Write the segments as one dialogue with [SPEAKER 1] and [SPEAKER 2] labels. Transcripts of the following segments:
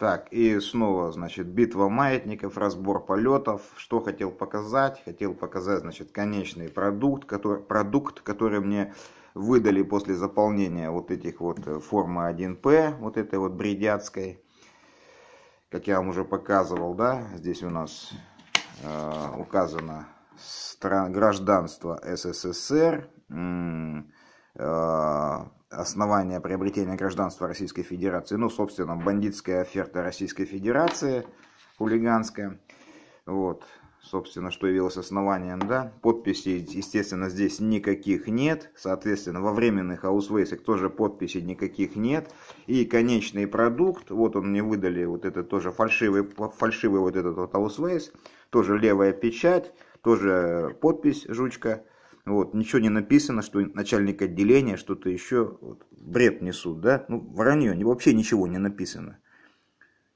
[SPEAKER 1] Так, и снова, значит, битва маятников, разбор полетов. Что хотел показать? Хотел показать, значит, конечный продукт, который, продукт, который мне выдали после заполнения вот этих вот э, формы 1П, вот этой вот бредятской. Как я вам уже показывал, да, здесь у нас э, указано стран, гражданство СССР, э, основания приобретения гражданства Российской Федерации. Ну, собственно, бандитская оферта Российской Федерации, хулиганская. Вот, собственно, что явилось основанием, да. Подписей, естественно, здесь никаких нет. Соответственно, во временных аусвейсах тоже подписей никаких нет. И конечный продукт, вот он мне выдали вот это тоже фальшивый, фальшивый вот этот вот аусвейс, тоже левая печать, тоже подпись жучка. Вот, ничего не написано, что начальник отделения, что-то еще. Вот, бред несут, да? Ну, вранье, вообще ничего не написано.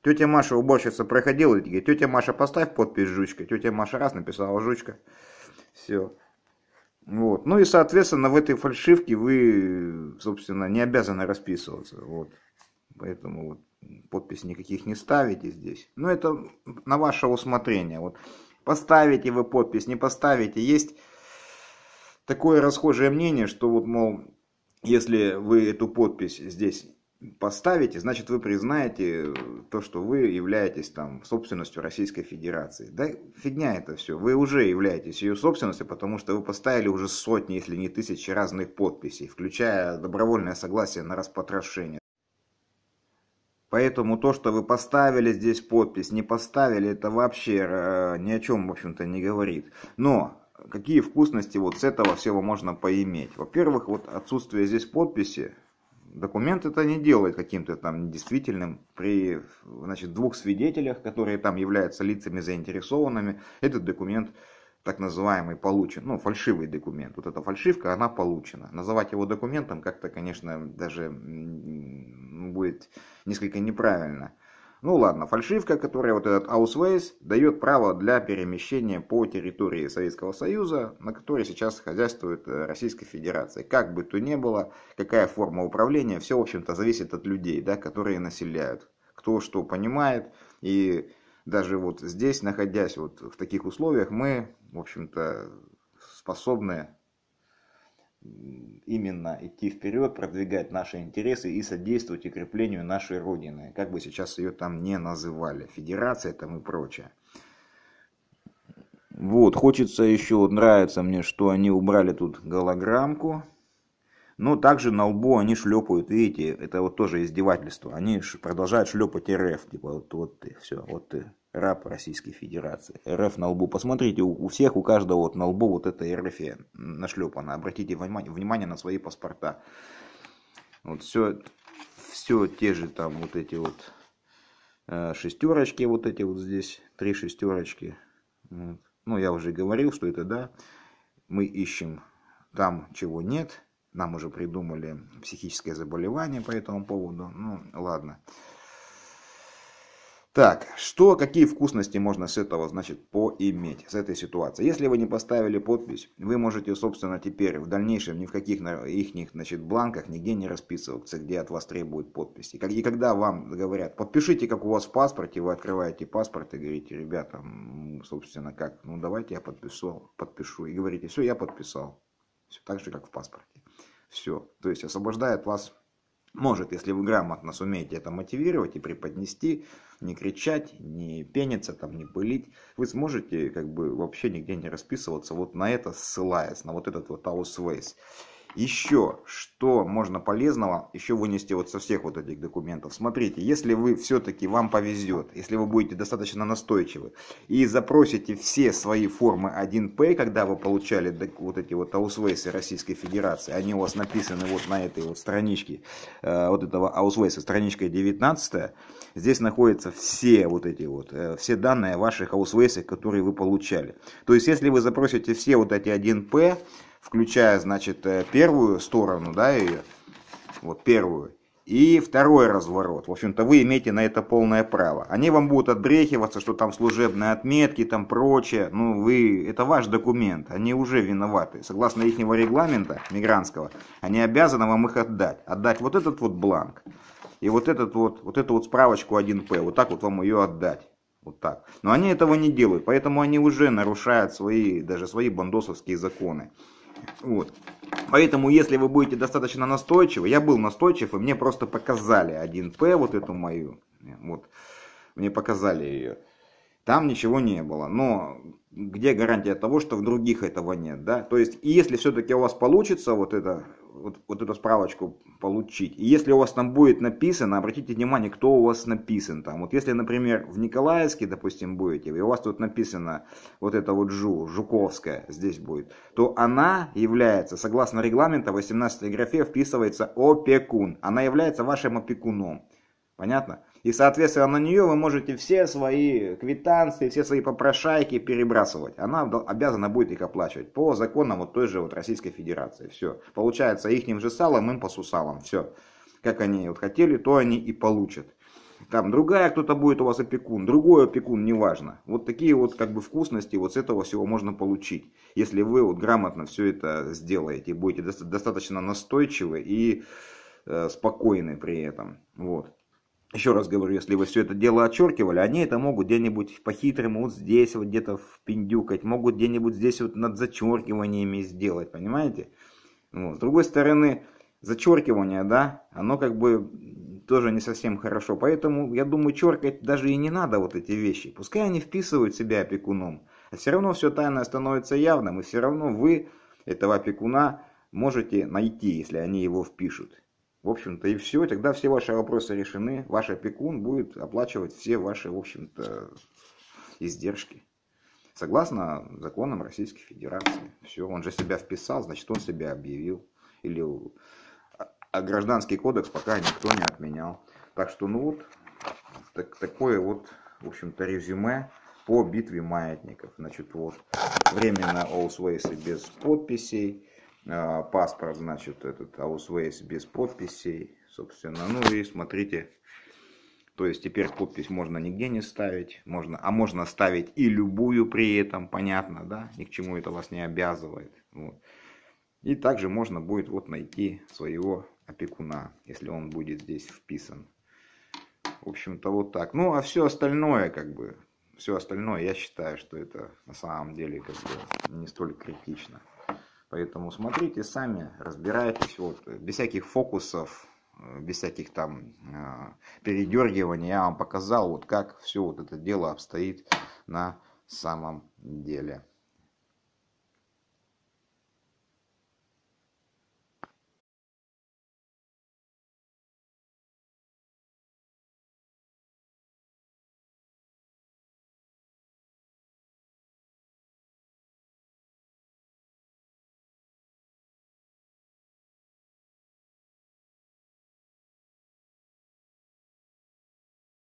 [SPEAKER 1] Тетя Маша, уборщица, проходила, и говорит, тетя Маша, поставь подпись жучка. Тетя Маша раз написала жучка. Все. Вот. Ну и, соответственно, в этой фальшивке вы, собственно, не обязаны расписываться. Вот. Поэтому вот, подпись никаких не ставите здесь. Но ну, это на ваше усмотрение. Вот. Поставите вы подпись, не поставите. Есть такое расхожее мнение, что вот, мол, если вы эту подпись здесь поставите, значит вы признаете то, что вы являетесь там собственностью Российской Федерации. Да фигня это все. Вы уже являетесь ее собственностью, потому что вы поставили уже сотни, если не тысячи разных подписей, включая добровольное согласие на распотрошение. Поэтому то, что вы поставили здесь подпись, не поставили, это вообще э, ни о чем, в общем-то, не говорит. Но какие вкусности вот с этого всего можно поиметь. Во-первых, вот отсутствие здесь подписи, документ это не делает каким-то там недействительным. При значит, двух свидетелях, которые там являются лицами заинтересованными, этот документ так называемый получен, ну, фальшивый документ. Вот эта фальшивка, она получена. Называть его документом как-то, конечно, даже будет несколько неправильно. Ну ладно, фальшивка, которая вот этот Ausways дает право для перемещения по территории Советского Союза, на которой сейчас хозяйствует э, Российская Федерация. Как бы то ни было, какая форма управления, все, в общем-то, зависит от людей, да, которые населяют. Кто что понимает, и даже вот здесь, находясь вот в таких условиях, мы, в общем-то, способны именно идти вперед, продвигать наши интересы и содействовать укреплению нашей Родины, как бы сейчас ее там не называли, федерация там и прочее. Вот, хочется еще, вот нравится мне, что они убрали тут голограммку, но также на лбу они шлепают, видите, это вот тоже издевательство, они продолжают шлепать РФ, типа вот, вот ты, все, вот ты, раб Российской Федерации. РФ на лбу. Посмотрите, у, всех, у каждого вот на лбу вот это РФ нашлепано. Обратите внимание, внимание на свои паспорта. Вот все, все те же там вот эти вот э, шестерочки, вот эти вот здесь, три шестерочки. Вот. Ну, я уже говорил, что это да. Мы ищем там, чего нет. Нам уже придумали психическое заболевание по этому поводу. Ну, ладно. Так, что, какие вкусности можно с этого, значит, поиметь, с этой ситуации? Если вы не поставили подпись, вы можете, собственно, теперь в дальнейшем ни в каких их, значит, бланках нигде не расписываться, где от вас требуют подписи. И когда вам говорят, подпишите, как у вас в паспорте, вы открываете паспорт и говорите, ребята, собственно, как, ну давайте я подпишу, подпишу. И говорите, все, я подписал. Все так же, как в паспорте. Все. То есть освобождает вас может, если вы грамотно сумеете это мотивировать и преподнести, не кричать, не пениться, там, не пылить, вы сможете как бы вообще нигде не расписываться вот на это ссылаясь, на вот этот вот аусвейс. Еще что можно полезного еще вынести вот со всех вот этих документов. Смотрите, если вы все-таки вам повезет, если вы будете достаточно настойчивы и запросите все свои формы 1П, когда вы получали вот эти вот аусвейсы Российской Федерации, они у вас написаны вот на этой вот страничке, э, вот этого аусвейса, страничка 19, здесь находятся все вот эти вот, э, все данные ваших аусвейсов, которые вы получали. То есть, если вы запросите все вот эти 1П, включая, значит, э, первую сторону, да, ее, вот первую, и второй разворот. В общем-то, вы имеете на это полное право. Они вам будут отбрехиваться, что там служебные отметки, там прочее. Ну, вы, это ваш документ, они уже виноваты. Согласно их регламента мигрантского, они обязаны вам их отдать. Отдать вот этот вот бланк и вот, этот вот, вот эту вот справочку 1П, вот так вот вам ее отдать. Вот так. Но они этого не делают, поэтому они уже нарушают свои, даже свои бандосовские законы. Вот. Поэтому, если вы будете достаточно настойчивы, я был настойчив, и мне просто показали 1П, вот эту мою, вот, мне показали ее. Там ничего не было. Но где гарантия того, что в других этого нет, да? То есть, если все-таки у вас получится вот это, вот, вот эту справочку получить, и если у вас там будет написано, обратите внимание, кто у вас написан там. Вот если, например, в Николаевске, допустим, будете, и у вас тут написано вот это вот Жу, Жуковская здесь будет, то она является, согласно регламента, в 18 графе вписывается опекун. Она является вашим опекуном. Понятно? И, соответственно, на нее вы можете все свои квитанции, все свои попрошайки перебрасывать. Она обязана будет их оплачивать по законам вот той же вот Российской Федерации. Все. Получается, ихним же салом, им по сусалам. Все. Как они вот хотели, то они и получат. Там другая кто-то будет у вас опекун, другой опекун, неважно. Вот такие вот как бы вкусности вот с этого всего можно получить. Если вы вот грамотно все это сделаете, будете достаточно настойчивы и э, спокойны при этом. Вот еще раз говорю, если вы все это дело отчеркивали, они это могут где-нибудь по-хитрому вот здесь вот где-то впиндюкать, могут где-нибудь здесь вот над зачеркиваниями сделать, понимаете? Вот. Ну, с другой стороны, зачеркивание, да, оно как бы тоже не совсем хорошо. Поэтому, я думаю, черкать даже и не надо вот эти вещи. Пускай они вписывают себя опекуном. А все равно все тайное становится явным, и все равно вы этого опекуна можете найти, если они его впишут. В общем-то и все, тогда все ваши вопросы решены, ваш опекун будет оплачивать все ваши, в общем-то, издержки. Согласно законам Российской Федерации. Все, он же себя вписал, значит он себя объявил. Или а, а гражданский кодекс пока никто не отменял. Так что, ну вот, так, такое вот, в общем-то, резюме по битве маятников. Значит, вот, временно Allsways и без подписей. А, паспорт, значит, этот Ausways а без подписей, собственно. Ну и смотрите, то есть теперь подпись можно нигде не ставить, можно, а можно ставить и любую при этом, понятно, да, ни к чему это вас не обязывает. Вот. И также можно будет вот найти своего опекуна, если он будет здесь вписан. В общем-то вот так. Ну а все остальное как бы, все остальное я считаю, что это на самом деле как бы не столь критично. Поэтому смотрите сами, разбирайтесь, вот, без всяких фокусов, без всяких там э, передергиваний, я вам показал, вот как все вот это дело обстоит на самом деле.